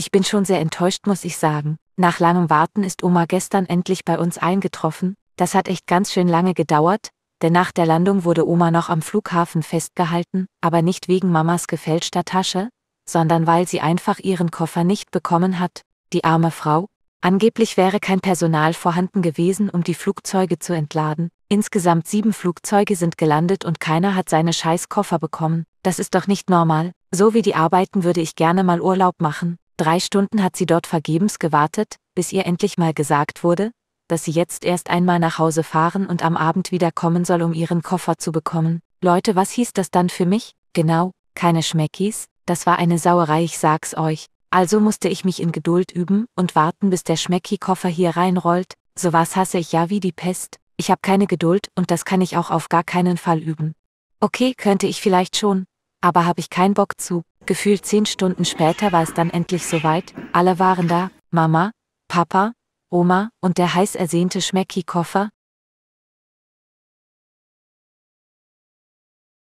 Ich bin schon sehr enttäuscht, muss ich sagen. Nach langem Warten ist Oma gestern endlich bei uns eingetroffen. Das hat echt ganz schön lange gedauert, denn nach der Landung wurde Oma noch am Flughafen festgehalten, aber nicht wegen Mamas gefälschter Tasche, sondern weil sie einfach ihren Koffer nicht bekommen hat, die arme Frau. Angeblich wäre kein Personal vorhanden gewesen, um die Flugzeuge zu entladen. Insgesamt sieben Flugzeuge sind gelandet und keiner hat seine Scheißkoffer bekommen. Das ist doch nicht normal. So wie die arbeiten würde ich gerne mal Urlaub machen. Drei Stunden hat sie dort vergebens gewartet, bis ihr endlich mal gesagt wurde, dass sie jetzt erst einmal nach Hause fahren und am Abend wieder kommen soll, um ihren Koffer zu bekommen. Leute, was hieß das dann für mich? Genau, keine Schmeckis, das war eine Sauerei, ich sag's euch. Also musste ich mich in Geduld üben und warten, bis der Schmecki-Koffer hier reinrollt, sowas hasse ich ja wie die Pest, ich hab keine Geduld und das kann ich auch auf gar keinen Fall üben. Okay, könnte ich vielleicht schon, aber hab ich keinen Bock zu, Gefühlt zehn Stunden später war es dann endlich soweit, alle waren da, Mama, Papa, Oma und der heiß ersehnte Schmecki-Koffer,